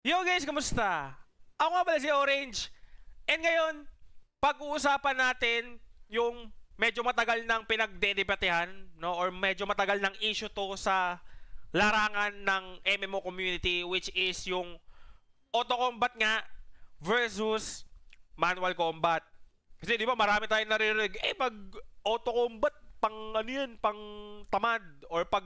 Yo guys, kamusta? Ako nga pala si Orange. And ngayon, pag-uusapan natin yung medyo matagal nang pinagdedebatehan, no? Or medyo matagal nang issue to sa larangan ng MMO community which is yung auto combat nga versus manual combat. Kasi di ba marami tayong naririnig, eh pag auto combat pang ano yan, pang tamad or pag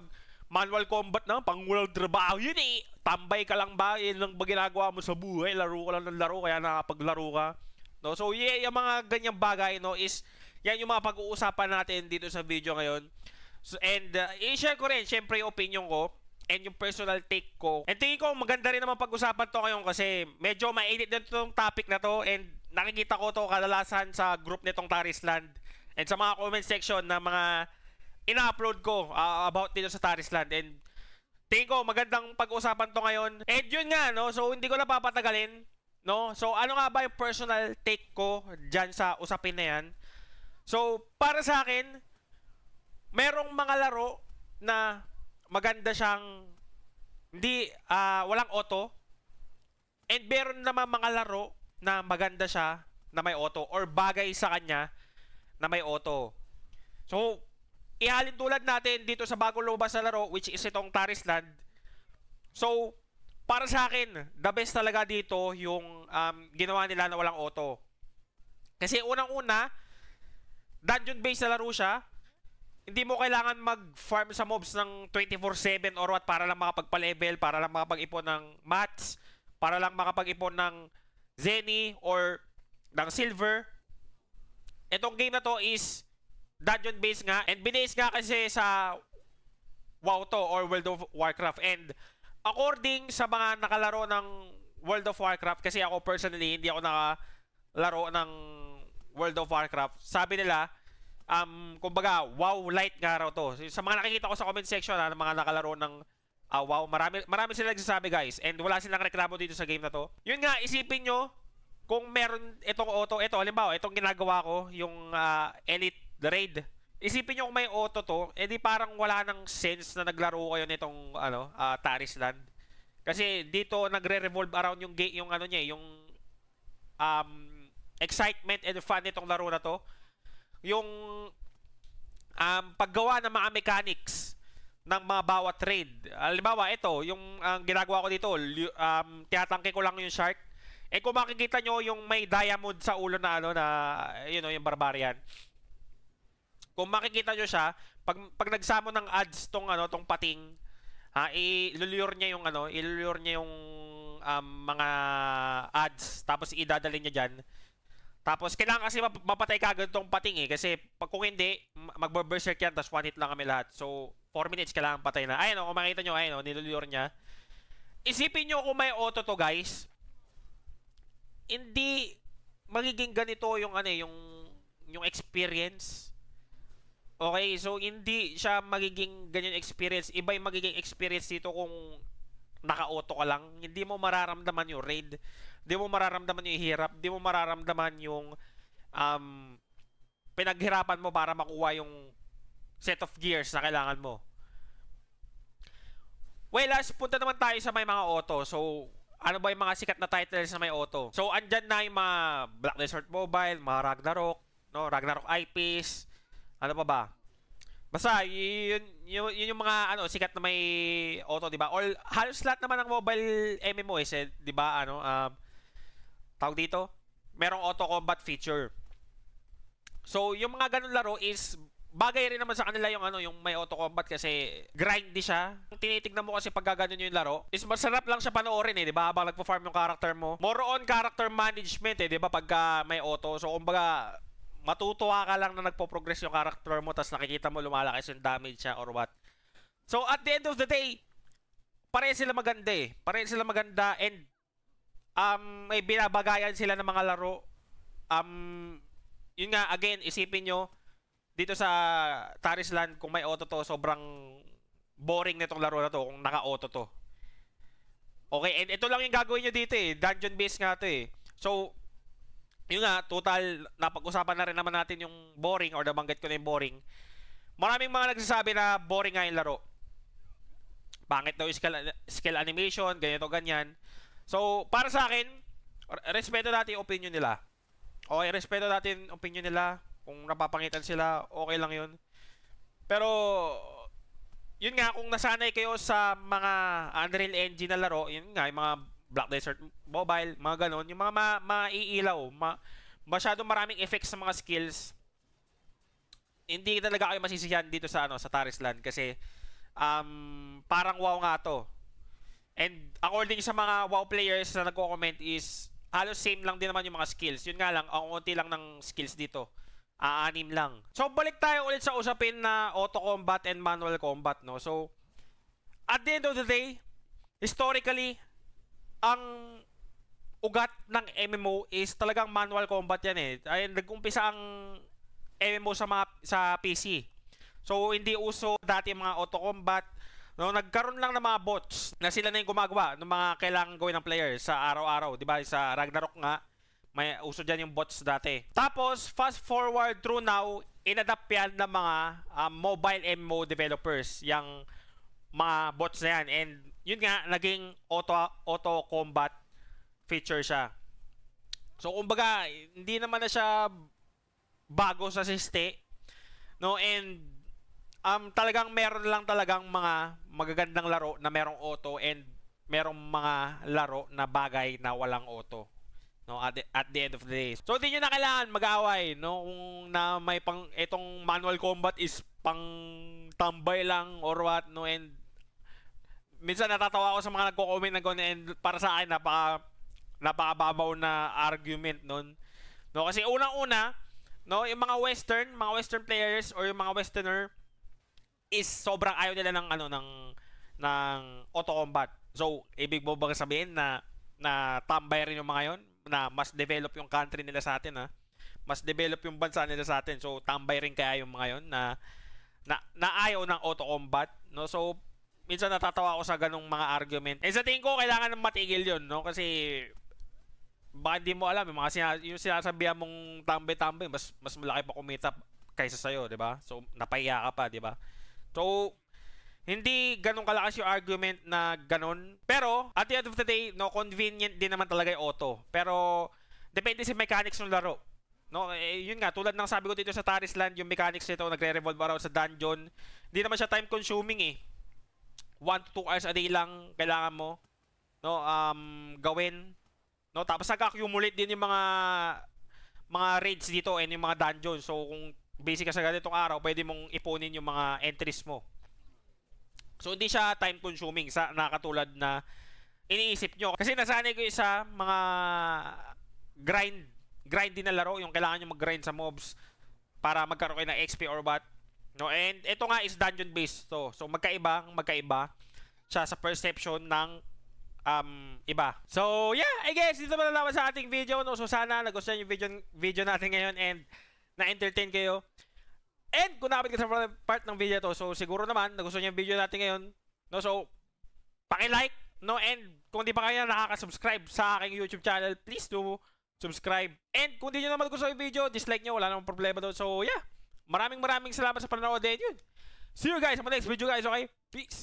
Manual combat na, pang world trabaho yun eh. Tambay ka lang ba, yun lang ba ginagawa mo sa buhay, laro ka lang ng laro, kaya nakapaglaro ka. No? So yeah, yung mga ganyang bagay no, is, yan yung mga pag-uusapan natin dito sa video ngayon. So, and uh, i-share ko rin, syempre yung opinion ko and yung personal take ko. And tingin ko maganda rin naman pag-usapan to ngayon kasi medyo mainit na itong topic na to and nakikita ko to kadalasan sa group nitong Tarisland and sa mga comment section na mga ina-upload ko uh, about dito sa Tarisland and tingin ko magandang pag-usapan to ngayon. And yun nga, no? So, hindi ko na papatagalin. No? So, ano nga ba yung personal take ko dyan sa usapin na yan? So, para sa akin, merong mga laro na maganda siyang hindi, uh, walang auto. And meron naman mga laro na maganda siya na may auto or bagay sa kanya na may auto. So, ihalin tulad natin dito sa bagong lumabas na laro which is itong Tarisland. So, para sa akin, the best talaga dito yung um, ginawa nila na walang auto. Kasi unang-una, dungeon-based na laro siya. Hindi mo kailangan mag-farm sa mobs ng 24-7 or what para lang makapagpa-level, para lang makapag-ipon ng mats, para lang makapag-ipon ng zeni or ng Silver. Itong game na to is dungeon base nga and binase nga kasi sa WoW to or World of Warcraft and according sa mga nakalaro ng World of Warcraft kasi ako personally hindi ako nakalaro ng World of Warcraft sabi nila um kumbaga WoW light nga raw to sa mga nakikita ko sa comment section ha, ah, ng mga nakalaro ng uh, WoW marami marami sila nagsasabi guys and wala silang reklamo dito sa game na to yun nga isipin nyo kung meron itong auto, ito, halimbawa, itong ginagawa ko, yung uh, Elite The Raid. Isipin nyo kung may auto to, edi eh, parang wala nang sense na naglaro kayo nitong ano, uh, ah, Tarisland. Kasi dito nagre-revolve around yung gate yung ano niya, eh, yung um, excitement and fun nitong laro na to. Yung um, paggawa ng mga mechanics ng mga bawat trade. Halimbawa, ito, yung ang ginagawa ko dito, um, tiyatangke ko lang yung shark. Eh kung makikita nyo yung may diamond sa ulo na ano na you know, yung barbarian. Kung makikita nyo siya, pag, pag nagsamo ng ads tong, ano, tong pating, ha, ilulure niya yung, ano, ilulure niya yung um, mga ads, tapos idadalhin niya diyan. Tapos, kailangan kasi map- mapatay kagad tong pating eh. Kasi, pag kung hindi, magbe-berserk yan, tapos one hit lang kami lahat. So, 4 minutes kailangan patay na. Ayun o, oh, kung makita niyo ayun o, oh, nilulure niya. Isipin niyo kung may auto to, guys. Hindi magiging ganito yung ano eh, yung yung experience. Okay, so hindi siya magiging ganyan experience. Iba yung magiging experience dito kung naka-auto ka lang. Hindi mo mararamdaman yung raid. Hindi mo mararamdaman yung hirap. Hindi mo mararamdaman yung um, pinaghirapan mo para makuha yung set of gears na kailangan mo. Well, as punta naman tayo sa may mga auto. So, ano ba yung mga sikat na titles na may auto? So, andyan na yung mga Black Desert Mobile, mga Ragnarok, no? Ragnarok Eyepiece, ano pa ba? Basta, yun, yun, yun yung mga ano, sikat na may auto, di ba? Or halos lahat naman ng mobile MMOs, eh, di ba? Ano, um, tawag dito, merong auto combat feature. So, yung mga ganun laro is bagay rin naman sa kanila yung ano, yung may auto combat kasi grindy siya. Kung tinitingnan mo kasi pag gaganon yung laro, is masarap lang siya panoorin eh, 'di ba? Habang nagpo-farm yung character mo. More on character management eh, 'di ba? Pagka may auto. So, kumbaga matutuwa ka lang na nagpo-progress yung character mo tapos nakikita mo lumalaki yung damage siya or what. So at the end of the day, pare sila maganda eh. Pare sila maganda and um, may binabagayan sila ng mga laro. Um, yun nga, again, isipin nyo, dito sa Tarisland, kung may auto to, sobrang boring nitong laro na to kung naka-auto to. Okay, and ito lang yung gagawin nyo dito eh. dungeon base nga to eh. So, yun nga, total, napag-usapan na rin naman natin yung boring or nabanggit ko na yung boring. Maraming mga nagsasabi na boring nga yung laro. Pangit daw yung skill, skill animation, ganito, ganyan. So, para sa akin, respeto natin yung opinion nila. Okay, respeto natin yung opinion nila. Kung napapangitan sila, okay lang yun. Pero, yun nga, kung nasanay kayo sa mga Unreal Engine na laro, yun nga, yung mga Black Desert Mobile, mga ganon. Yung mga ma maiilaw, ma masyadong maraming effects sa mga skills. Hindi talaga ako masisiyahan dito sa ano sa Tarisland kasi um, parang wow nga to. And according sa mga wow players na nagko-comment is halos same lang din naman yung mga skills. Yun nga lang, ang unti lang ng skills dito. Aanim lang. So balik tayo ulit sa usapin na auto combat and manual combat, no? So at the end of the day, historically, ang ugat ng MMO is talagang manual combat yan eh. Ay nag-umpisa ang MMO sa mga, sa PC. So hindi uso dati mga auto combat. No, nagkaroon lang ng mga bots na sila na yung gumagawa ng mga kailangan gawin ng player sa araw-araw, 'di ba? Sa Ragnarok nga may uso diyan yung bots dati. Tapos fast forward through now, inadapt yan ng mga uh, mobile MMO developers yung mga bots na yan and yun nga, naging auto, auto combat feature siya. So, kumbaga, hindi naman na siya bago sa siste. No, and um, talagang meron lang talagang mga magagandang laro na merong auto and merong mga laro na bagay na walang auto. No, at the, at the end of the day. So, hindi nyo na kailangan mag-away, no? Kung na may pang, etong manual combat is pang tambay lang or what, no? And minsan natatawa ako sa mga nagko-comment na gano'n and para sa akin napaka napakababaw na argument noon. No kasi unang-una, no, yung mga western, mga western players or yung mga westerner is sobrang ayaw nila ng ano ng ng auto combat. So, ibig mo bang sabihin na na tambay rin yung mga yon na mas develop yung country nila sa atin ha? Mas develop yung bansa nila sa atin. So, tambay rin kaya yung mga yon na na, na ayaw ng auto combat, no? So, minsan natatawa ako sa ganung mga argument. Eh sa tingin ko, kailangan ng matigil yun, no? Kasi baka di mo alam, yung, mga sina- yung sinasabihan mong tambe-tambe, mas, mas malaki pa kumita kaysa sa'yo, di ba? So, napahiya ka pa, di ba? So, hindi ganun kalakas yung argument na ganun. Pero, at the end of the day, no, convenient din naman talaga yung auto. Pero, depende sa mechanics ng laro. No, eh, yun nga, tulad ng sabi ko dito sa Tarisland, yung mechanics nito nagre-revolve around sa dungeon. Hindi naman siya time-consuming eh. 1 to 2 hours a day lang kailangan mo no um gawin no tapos nag-accumulate din yung mga mga raids dito and yung mga dungeon so kung busy ka sa ganitong araw pwede mong ipunin yung mga entries mo so hindi siya time consuming sa nakatulad na iniisip nyo kasi nasanay ko sa mga grind grind din na laro yung kailangan nyo mag-grind sa mobs para magkaroon kayo ng XP or what No, and ito nga is dungeon based to. So magkaiba, magkaiba siya sa perception ng um, iba. So, yeah, I guess dito malalaman sa ating video. No? So, sana nagustuhan yung video, video natin ngayon and na-entertain kayo. And kung napit ka sa part ng video to, so siguro naman nagustuhan yung video natin ngayon. No? So, paki-like. No? And kung hindi pa kayo nakaka-subscribe sa aking YouTube channel, please do subscribe. And kung hindi niyo naman gusto yung video, dislike niyo, Wala namang problema doon. So, yeah. Maraming maraming salamat sa panonood din yun. See you guys on the next video guys, okay? Peace!